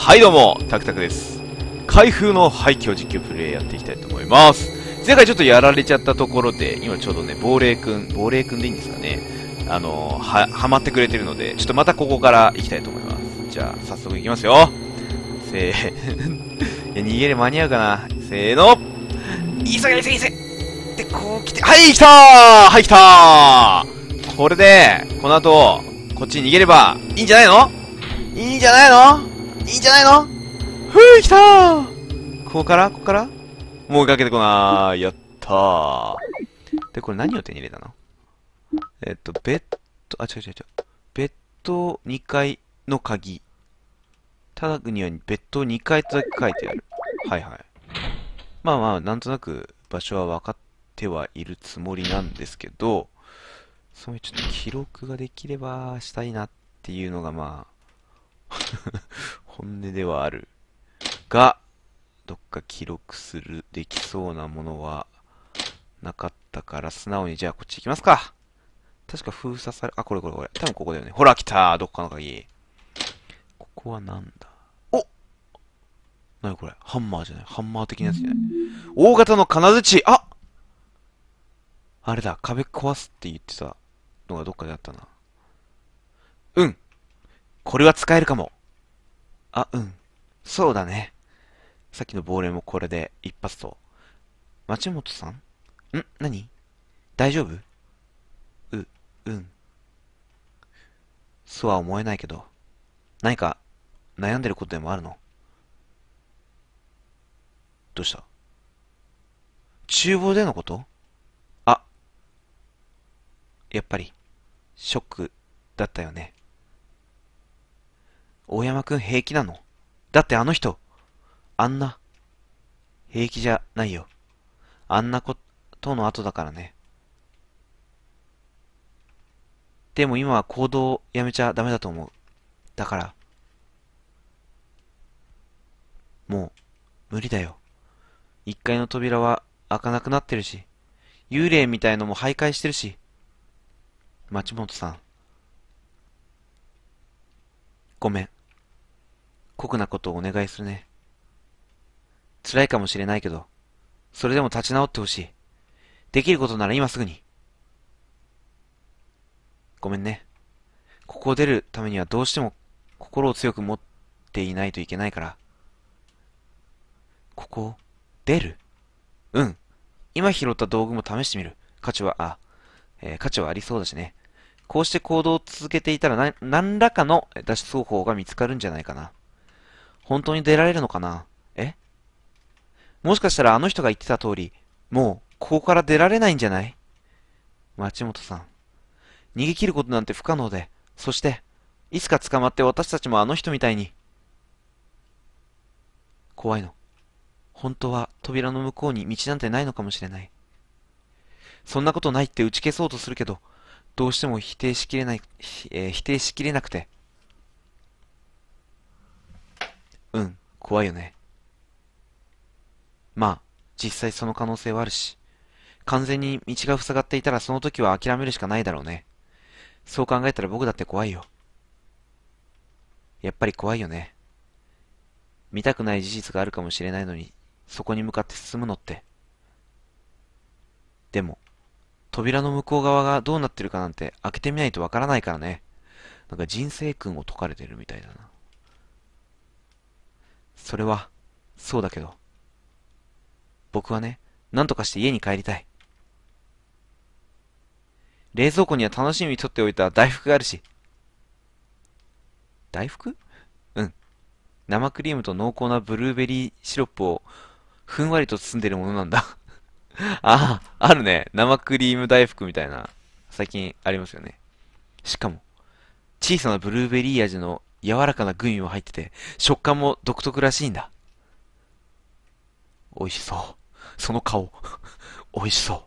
はいどうも、タクタクです。開封の廃墟実況プレイやっていきたいと思います。前回ちょっとやられちゃったところで、今ちょうどね、亡霊くん、亡霊くんでいいんですかね。あのは、はまってくれてるので、ちょっとまたここから行きたいと思います。じゃあ、早速行きますよ。せー いや、逃げれ間に合うかな。せーの。急げ急げ急げで、こう来て、はい来たーはい来たーこれで、この後、こっちに逃げれば、いいんじゃないのいいんじゃないのいいんじゃないのふぅ、来たーここからここからもうかけてこなーい。やったー。で、これ何を手に入れたのえっと、ベッド、あ、違う違う違う。ベッド2階の鍵。ただくにはベッド2階とだけ書いてある。はいはい。まあまあ、なんとなく場所は分かってはいるつもりなんですけど、そういうちょっと記録ができればしたいなっていうのがまあ本音ではある。が、どっか記録する、できそうなものはなかったから、素直にじゃあこっち行きますか。確か封鎖され、あ、これこれこれ。多分ここだよね。ほら、来たーどっかの鍵。ここはなんだおなにこれハンマーじゃないハンマー的なやつじゃない大型の金槌ああれだ、壁壊すって言ってたのがどっかであったな。うんこれは使えるかもあ、うん。そうだね。さっきの亡霊もこれで一発と。町本さんん何大丈夫う、うん。そうは思えないけど、何か悩んでることでもあるのどうした厨房でのことあ、やっぱり、ショックだったよね。大山くん平気なのだってあの人、あんな、平気じゃないよ。あんなことの後だからね。でも今は行動をやめちゃダメだと思う。だから、もう、無理だよ。一階の扉は開かなくなってるし、幽霊みたいのも徘徊してるし。町本さん。ごめん。酷なことをお願いするね。辛いかもしれないけど、それでも立ち直ってほしい。できることなら今すぐに。ごめんね。ここを出るためにはどうしても心を強く持っていないといけないから。ここを出るうん。今拾った道具も試してみる。価値は、あ、えー、価値はありそうだしね。こうして行動を続けていたら何らかの脱出方法が見つかるんじゃないかな。本当に出られるのかなえもしかしたらあの人が言ってた通り、もう、ここから出られないんじゃない町本さん。逃げ切ることなんて不可能で、そして、いつか捕まって私たちもあの人みたいに。怖いの。本当は扉の向こうに道なんてないのかもしれない。そんなことないって打ち消そうとするけど、どうしても否定しきれない、えー、否定しきれなくて。うん、怖いよね。まあ、実際その可能性はあるし、完全に道が塞がっていたらその時は諦めるしかないだろうね。そう考えたら僕だって怖いよ。やっぱり怖いよね。見たくない事実があるかもしれないのに、そこに向かって進むのって。でも、扉の向こう側がどうなってるかなんて開けてみないとわからないからね。なんか人生訓を解かれてるみたいだな。それは、そうだけど。僕はね、なんとかして家に帰りたい。冷蔵庫には楽しみに取っておいた大福があるし。大福うん。生クリームと濃厚なブルーベリーシロップをふんわりと包んでるものなんだ ああ、あるね。生クリーム大福みたいな。最近ありますよね。しかも、小さなブルーベリー味の柔らかなグミも入ってて、食感も独特らしいんだ。美味しそう。その顔。美味しそう。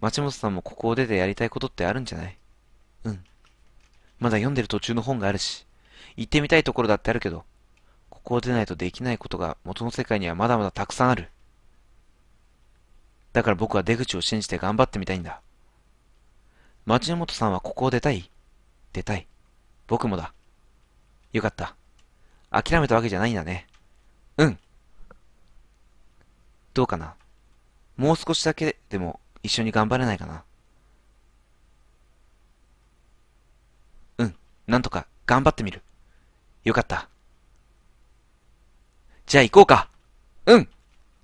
町本さんもここを出てやりたいことってあるんじゃないうん。まだ読んでる途中の本があるし、行ってみたいところだってあるけど、ここを出ないとできないことが元の世界にはまだまだたくさんある。だから僕は出口を信じて頑張ってみたいんだ。町本さんはここを出たい出たい。僕もだ。よかった。諦めたわけじゃないんだね。うん。どうかな。もう少しだけでも一緒に頑張れないかな。うん。なんとか頑張ってみる。よかった。じゃあ行こうか。うん。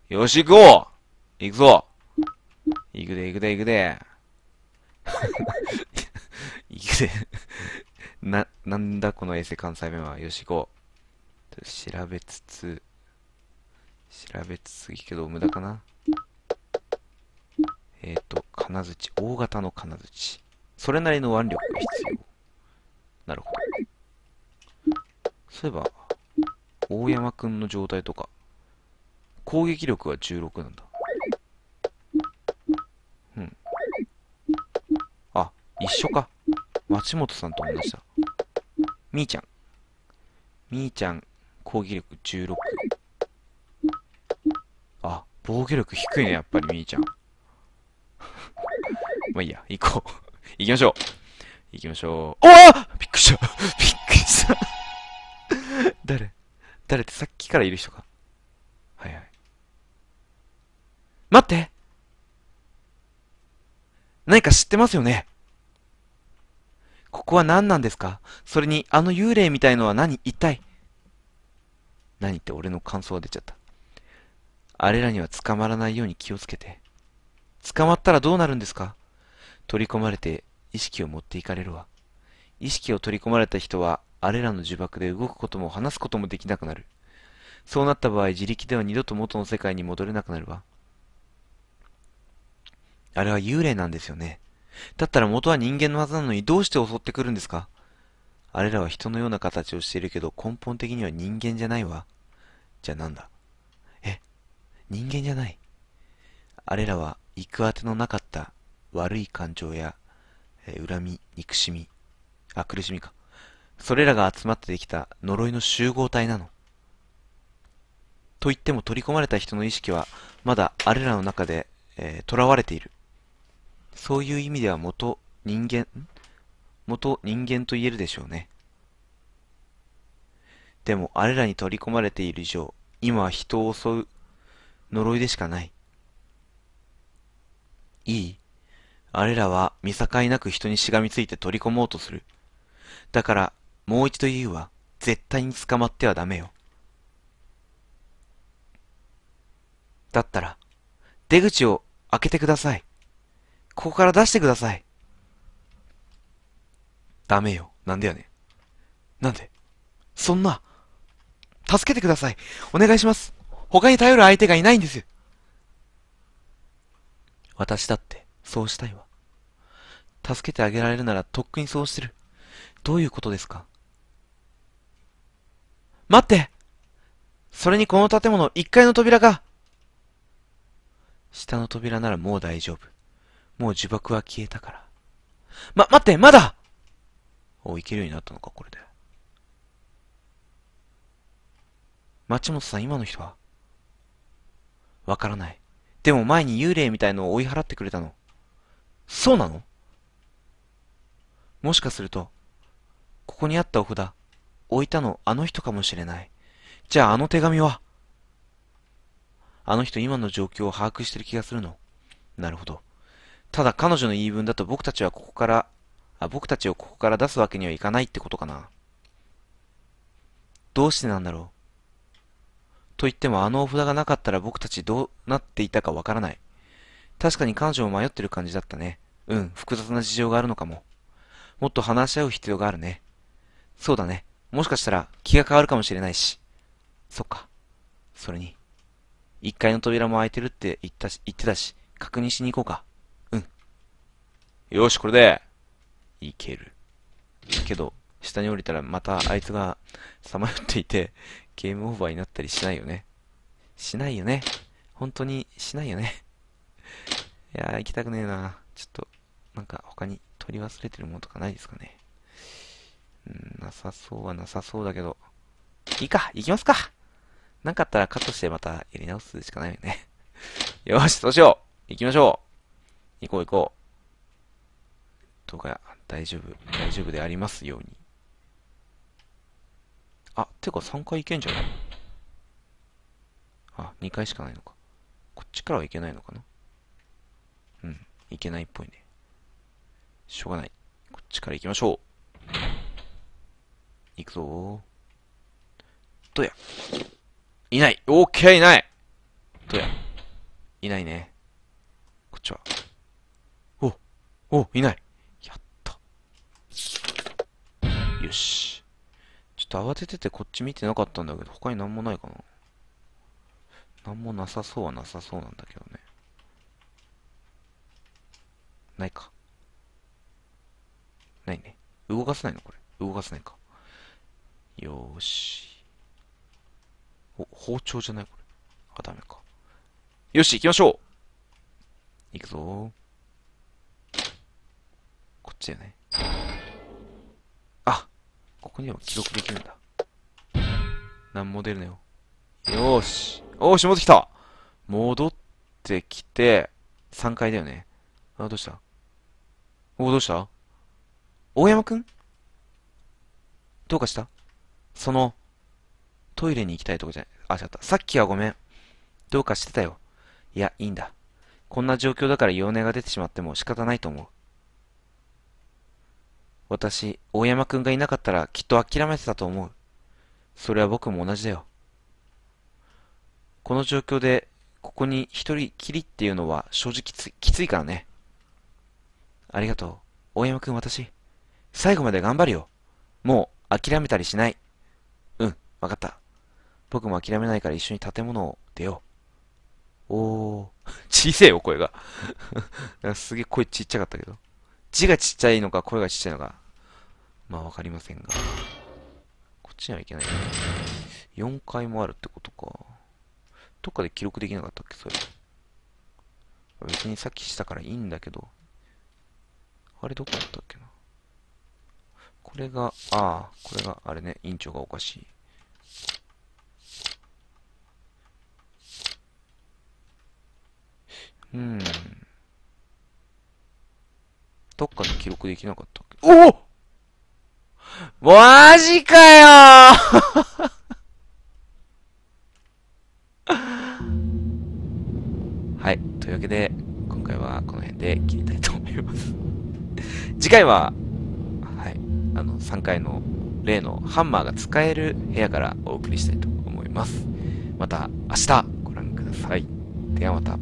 よし行こう。行くぞ。行くで行くで行くで。いくぜな、なんだこの衛星関西弁は。よし、行こう。調べつつ、調べつついいけど無駄かな。えっ、ー、と、金槌。大型の金槌。それなりの腕力が必要。なるほど。そういえば、大山くんの状態とか、攻撃力は16なんだ。うん。あ、一緒か。町本さんと同じだ。みーちゃん。みーちゃん、攻撃力16。あ、防御力低いね、やっぱりみーちゃん。まあいいや、行こう。行きましょう。行きましょう。おわびっくりした。びっくりした。誰誰ってさっきからいる人か。はいはい。待って何か知ってますよねここは何なんですかそれに、あの幽霊みたいのは何一体何って俺の感想が出ちゃった。あれらには捕まらないように気をつけて。捕まったらどうなるんですか取り込まれて意識を持っていかれるわ。意識を取り込まれた人は、あれらの呪縛で動くことも話すこともできなくなる。そうなった場合、自力では二度と元の世界に戻れなくなるわ。あれは幽霊なんですよね。だったら元は人間のはずなのにどうして襲ってくるんですかあれらは人のような形をしているけど根本的には人間じゃないわ。じゃあなんだえ人間じゃない。あれらは行く当てのなかった悪い感情や、え恨み、憎しみ、あ、苦しみか。それらが集まってできた呪いの集合体なの。と言っても取り込まれた人の意識はまだあれらの中で、えー、囚われている。そういう意味では元人間、元人間と言えるでしょうね。でもあれらに取り込まれている以上、今は人を襲う呪いでしかない。いいあれらは見境なく人にしがみついて取り込もうとする。だから、もう一度言うわ。絶対に捕まってはダメよ。だったら、出口を開けてください。ここから出してください。ダメよ。なんでやねん。なんでそんな、助けてください。お願いします。他に頼る相手がいないんですよ。私だって、そうしたいわ。助けてあげられるならとっくにそうしてる。どういうことですか待ってそれにこの建物1階の扉が下の扉ならもう大丈夫。もう呪縛は消えたから。ま、待ってまだお、いけるようになったのか、これで。町本さん、今の人はわからない。でも前に幽霊みたいのを追い払ってくれたの。そうなのもしかすると、ここにあったお札、置いたのあの人かもしれない。じゃああの手紙はあの人今の状況を把握してる気がするの。なるほど。ただ彼女の言い分だと僕たちはここから、あ、僕たちをここから出すわけにはいかないってことかな。どうしてなんだろう。と言ってもあのお札がなかったら僕たちどうなっていたかわからない。確かに彼女も迷ってる感じだったね。うん、複雑な事情があるのかも。もっと話し合う必要があるね。そうだね。もしかしたら気が変わるかもしれないし。そっか。それに、1階の扉も開いてるって言ったし、言ってたし、確認しに行こうか。よし、これで、いける。けど、下に降りたらまたあいつが彷徨っていて、ゲームオーバーになったりしないよね。しないよね。本当にしないよね。いやー、行きたくねえな。ちょっと、なんか他に取り忘れてるものとかないですかね。うん、なさそうはなさそうだけど。いいか行きますかなかあったらカットしてまたやり直すしかないよね。よし、そうしよう行きましょう行こう行こう。トが大丈夫、大丈夫でありますように。あ、てか3回いけんじゃないあ、2回しかないのか。こっちからはいけないのかなうん、いけないっぽいね。しょうがない。こっちから行きましょう。行くぞどやいないオーケーいないどやいないね。こっちは。お、お、いない。よし。ちょっと慌てててこっち見てなかったんだけど、他になんもないかな。何もなさそうはなさそうなんだけどね。ないか。ないね。動かせないのこれ。動かせないか。よーし。お、包丁じゃないこれ。あ、ダメか。よし、行きましょう行くぞこっちだよね。ここにも記録できるんだ。何も出るなよ。よーし。おーし、戻ってきた戻ってきて、3階だよね。あ、どうしたお、どうした大山くんどうかしたその、トイレに行きたいとこじゃない。あ、違った。さっきはごめん。どうかしてたよ。いや、いいんだ。こんな状況だから幼音が出てしまっても仕方ないと思う。私、大山くんがいなかったらきっと諦めてたと思う。それは僕も同じだよ。この状況で、ここに一人きりっていうのは正直きついからね。ありがとう。大山くん私。最後まで頑張るよ。もう諦めたりしない。うん、わかった。僕も諦めないから一緒に建物を出よう。おー。小せえよ、声が。すげえ声ちっちゃかったけど。字がちっちゃいのか声がちっちゃいのか、まあわかりませんが。こっちにはいけない、ね。4階もあるってことか。どっかで記録できなかったっけ、それ。別にさっきしたからいいんだけど。あれどこだったっけな。これが、ああ、これがあれね、院長がおかしい。うん。どっかで記録できなかったっけおマジかよ はい。というわけで、今回はこの辺で切りたいと思います次回は、はい。あの、3回の例のハンマーが使える部屋からお送りしたいと思います。また明日ご覧ください。ではまた。